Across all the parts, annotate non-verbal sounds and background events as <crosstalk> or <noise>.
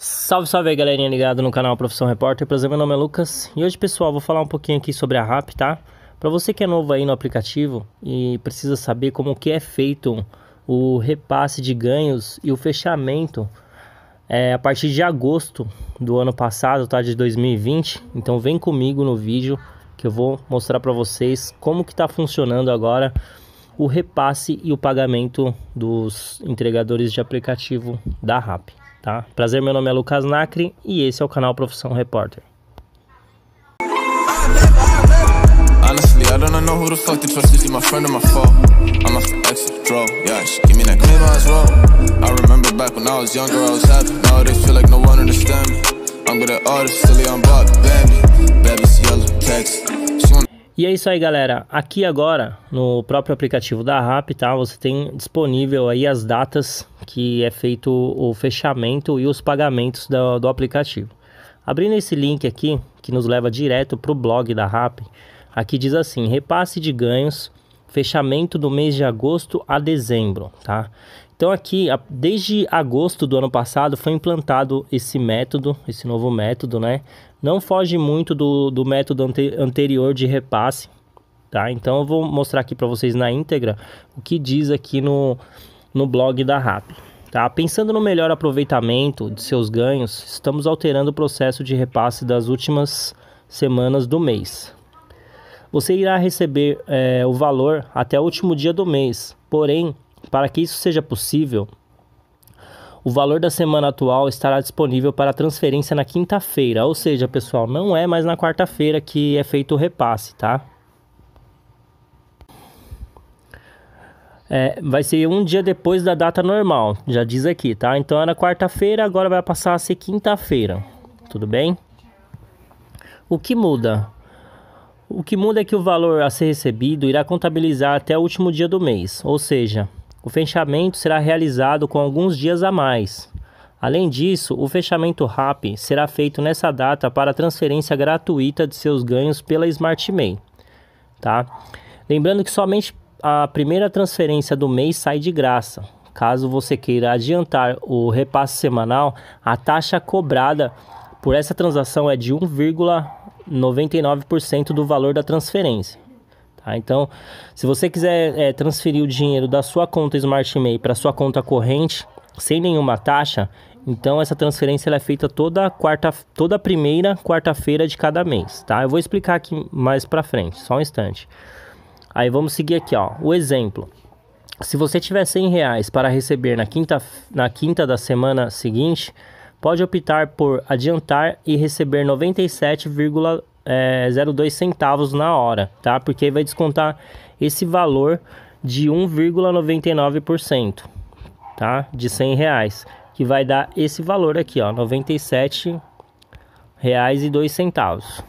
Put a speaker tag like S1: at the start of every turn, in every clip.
S1: Salve, salve aí, galerinha ligada no canal Profissão Repórter. Prazer, meu nome é Lucas. E hoje, pessoal, vou falar um pouquinho aqui sobre a RAP, tá? Para você que é novo aí no aplicativo e precisa saber como que é feito o repasse de ganhos e o fechamento é, a partir de agosto do ano passado, tá? De 2020. Então vem comigo no vídeo que eu vou mostrar para vocês como que está funcionando agora o repasse e o pagamento dos entregadores de aplicativo da RAP tá? Prazer, meu nome é Lucas Nacre e esse é o canal Profissão Repórter. Honestly, ex e é isso aí, galera. Aqui agora, no próprio aplicativo da RAP, tá? Você tem disponível aí as datas que é feito o fechamento e os pagamentos do, do aplicativo. Abrindo esse link aqui, que nos leva direto para o blog da RAP, aqui diz assim: repasse de ganhos, fechamento do mês de agosto a dezembro, tá? Então aqui, desde agosto do ano passado, foi implantado esse método, esse novo método, né? não foge muito do, do método ante, anterior de repasse, tá? Então eu vou mostrar aqui para vocês na íntegra o que diz aqui no, no blog da RAP. Tá? Pensando no melhor aproveitamento de seus ganhos, estamos alterando o processo de repasse das últimas semanas do mês. Você irá receber é, o valor até o último dia do mês, porém, para que isso seja possível, o valor da semana atual estará disponível para transferência na quinta-feira, ou seja, pessoal, não é mais na quarta-feira que é feito o repasse, tá? É, vai ser um dia depois da data normal, já diz aqui, tá? Então era quarta-feira, agora vai passar a ser quinta-feira, tudo bem? O que muda? O que muda é que o valor a ser recebido irá contabilizar até o último dia do mês, ou seja, o fechamento será realizado com alguns dias a mais. Além disso, o fechamento RAP será feito nessa data para transferência gratuita de seus ganhos pela SmartMay. Tá? Lembrando que somente a primeira transferência do mês sai de graça. Caso você queira adiantar o repasse semanal, a taxa cobrada por essa transação é de 1,99% do valor da transferência. Tá? Então, se você quiser é, transferir o dinheiro da sua conta email para sua conta corrente, sem nenhuma taxa, então essa transferência é feita toda quarta, toda primeira quarta-feira de cada mês, tá? Eu vou explicar aqui mais para frente, só um instante. Aí vamos seguir aqui, ó, o exemplo. Se você tiver 100 reais para receber na quinta, na quinta da semana seguinte, pode optar por adiantar e receber 97, é, 0,02 centavos na hora, tá? Porque aí vai descontar esse valor de 1,99%, tá? De 100 reais, que vai dar esse valor aqui, ó, 97 reais e dois centavos.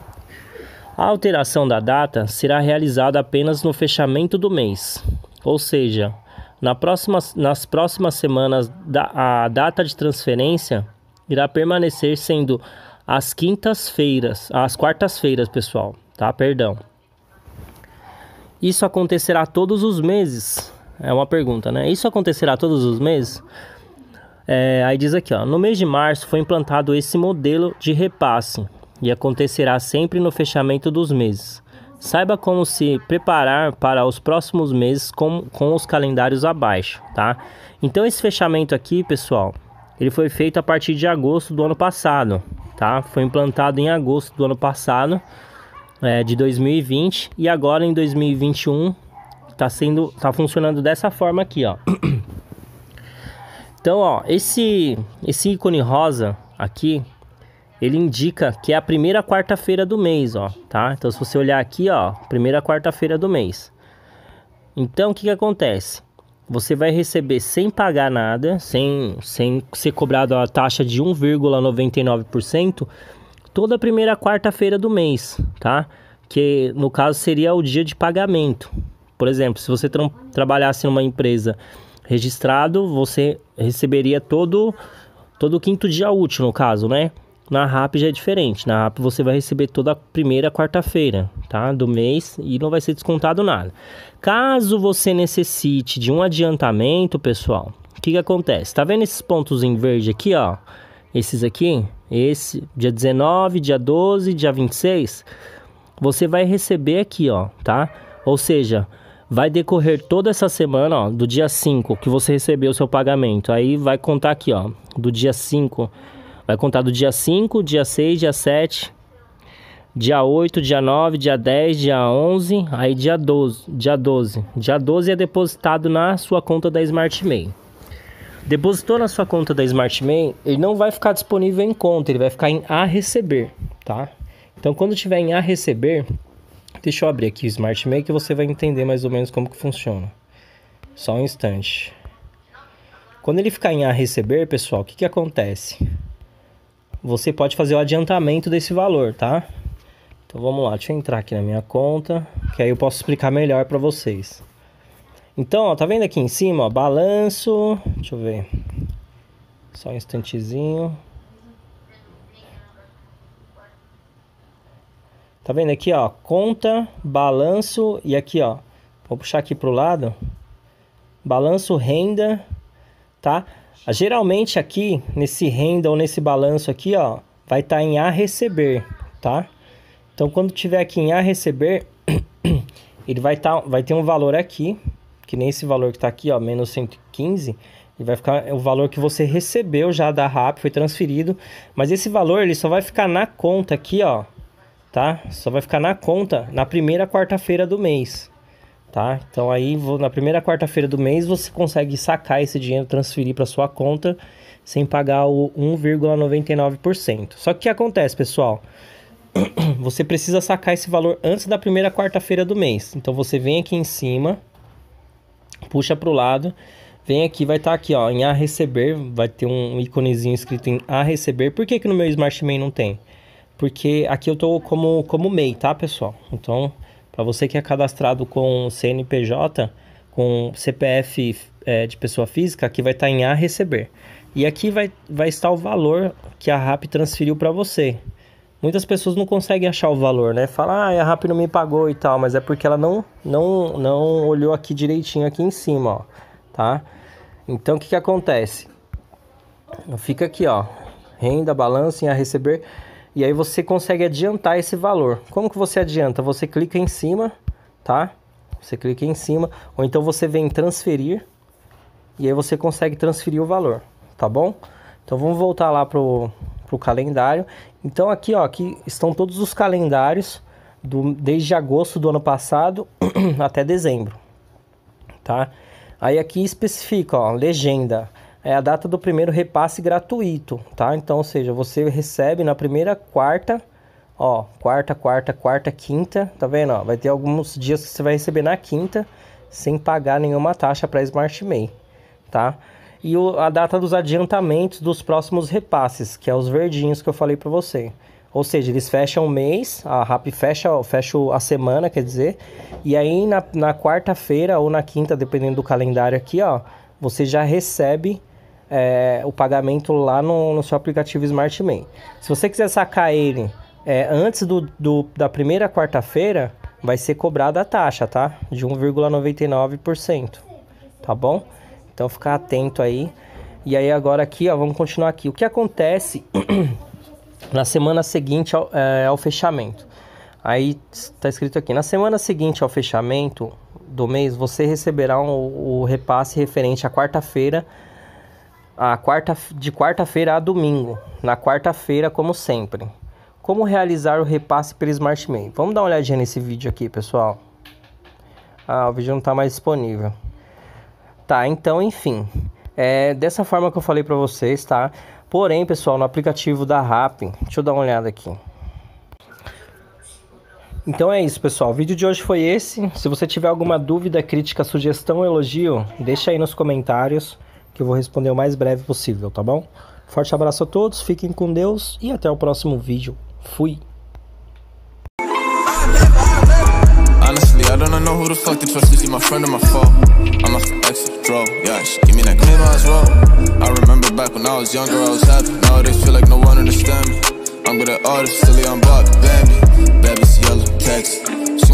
S1: A alteração da data será realizada apenas no fechamento do mês, ou seja, na próxima, nas próximas semanas da, a data de transferência irá permanecer sendo às quintas-feiras, às quartas-feiras, pessoal, tá? Perdão. Isso acontecerá todos os meses? É uma pergunta, né? Isso acontecerá todos os meses? É, aí diz aqui, ó, no mês de março foi implantado esse modelo de repasse e acontecerá sempre no fechamento dos meses. Saiba como se preparar para os próximos meses com, com os calendários abaixo, tá? Então esse fechamento aqui, pessoal, ele foi feito a partir de agosto do ano passado, tá? Foi implantado em agosto do ano passado, é, de 2020, e agora em 2021 tá sendo, tá funcionando dessa forma aqui, ó. <clears throat> Então, ó, esse esse ícone rosa aqui, ele indica que é a primeira quarta-feira do mês, ó, tá? Então, se você olhar aqui, ó, primeira quarta-feira do mês. Então, o que que acontece? você vai receber sem pagar nada, sem, sem ser cobrado a taxa de 1,99%, toda a primeira quarta-feira do mês, tá? Que no caso seria o dia de pagamento. Por exemplo, se você tra trabalhasse numa empresa registrado, você receberia todo todo quinto dia útil, no caso, né? Na RAP já é diferente. Na RAP você vai receber toda a primeira quarta-feira, tá? Do mês e não vai ser descontado nada. Caso você necessite de um adiantamento, pessoal, o que, que acontece? Tá vendo esses pontos em verde aqui, ó? Esses aqui, esse dia 19, dia 12, dia 26, você vai receber aqui, ó, tá? Ou seja, vai decorrer toda essa semana, ó, do dia 5 que você recebeu o seu pagamento. Aí vai contar aqui, ó, do dia 5 Vai contar do dia 5, dia 6, dia 7, dia 8, dia 9, dia 10, dia 11, aí dia 12, dia 12. Dia 12 é depositado na sua conta da SmartMail. Depositou na sua conta da SmartMail, ele não vai ficar disponível em conta, ele vai ficar em a receber, tá? Então quando tiver em a receber, deixa eu abrir aqui o SmartMail que você vai entender mais ou menos como que funciona. Só um instante. Quando ele ficar em a receber, pessoal, o que, que acontece? você pode fazer o adiantamento desse valor, tá? Então vamos lá, deixa eu entrar aqui na minha conta, que aí eu posso explicar melhor para vocês. Então, ó, tá vendo aqui em cima, ó, balanço, deixa eu ver. Só um instantezinho. Tá vendo aqui, ó, conta, balanço e aqui, ó, vou puxar aqui pro lado. Balanço, renda, tá? Ah, geralmente aqui, nesse renda ou nesse balanço aqui, ó, vai estar tá em a receber, tá? Então, quando tiver aqui em a receber, <clears throat> ele vai, tá, vai ter um valor aqui, que nem esse valor que está aqui, ó, menos 115, ele vai ficar é o valor que você recebeu já da RAP, foi transferido, mas esse valor ele só vai ficar na conta aqui, ó, tá? Só vai ficar na conta na primeira quarta-feira do mês, tá? Então aí na primeira quarta-feira do mês você consegue sacar esse dinheiro, transferir para sua conta sem pagar o 1,99%. Só que o que acontece, pessoal? <clears throat> Você precisa sacar esse valor antes da primeira quarta-feira do mês. Então você vem aqui em cima, puxa para o lado, vem aqui, vai estar tá aqui, ó, em a receber, vai ter um íconezinho escrito em a receber. Por que que no meu Smart Smartman não tem? Porque aqui eu tô como como MEI, tá, pessoal? Então, para você que é cadastrado com CNPJ, com CPF é, de pessoa física, aqui vai estar tá em A receber. E aqui vai, vai estar o valor que a RAP transferiu para você. Muitas pessoas não conseguem achar o valor, né? Fala, ah, a RAP não me pagou e tal, mas é porque ela não, não, não olhou aqui direitinho aqui em cima, ó, tá? Então, o que que acontece? Fica aqui, ó, renda, balanço, em a receber e aí você consegue adiantar esse valor. Como que você adianta? Você clica em cima, tá? Você clica em cima, ou então você vem em transferir e aí você consegue transferir o valor, tá bom? Então vamos voltar lá pro, pro calendário. Então aqui, ó, aqui estão todos os calendários do, desde agosto do ano passado <clears throat> até dezembro, tá? Aí aqui especifica, ó, legenda é a data do primeiro repasse gratuito, tá? Então, ou seja, você recebe na primeira quarta, ó, quarta, quarta, quarta, quinta, tá vendo? Ó, vai ter alguns dias que você vai receber na quinta sem pagar nenhuma taxa para SmartMay, tá? E o, a data dos adiantamentos dos próximos repasses, que é os verdinhos que eu falei para você. Ou seja, eles fecham o mês, a RAP fecha, fecha a semana, quer dizer, e aí na, na quarta-feira ou na quinta, dependendo do calendário aqui, ó, você já recebe é, o pagamento lá no, no seu aplicativo SmartMain. Se você quiser sacar ele é, antes do, do, da primeira quarta-feira, vai ser cobrada a taxa, tá? De 1,99%. Tá bom? Então ficar atento aí. E aí agora aqui, ó, vamos continuar aqui. O que acontece <clears throat> na semana seguinte ao, é, ao fechamento? Aí está escrito aqui: na semana seguinte ao fechamento do mês, você receberá um, o repasse referente à quarta-feira a quarta, de quarta-feira a domingo. Na quarta-feira, como sempre. Como realizar o repasse pelo Smart Mail? Vamos dar uma olhadinha nesse vídeo aqui, pessoal. Ah, o vídeo não está mais disponível. Tá, então, enfim. É dessa forma que eu falei para vocês, tá? Porém, pessoal, no aplicativo da RAP, deixa eu dar uma olhada aqui. Então é isso, pessoal. O vídeo de hoje foi esse. Se você tiver alguma dúvida, crítica, sugestão ou elogio, deixa aí nos comentários que eu vou responder o mais breve possível, tá bom? Forte abraço a todos, fiquem com Deus e até o próximo vídeo. Fui! I don't know who the fuck to trust. Is he my friend or my foe? I'm a Yeah, she give me that I remember back when I was younger, I was happy. Nowadays, feel like no one understand me. I'm good at artists, silly, I'm Bambi. Baby's yellow, text.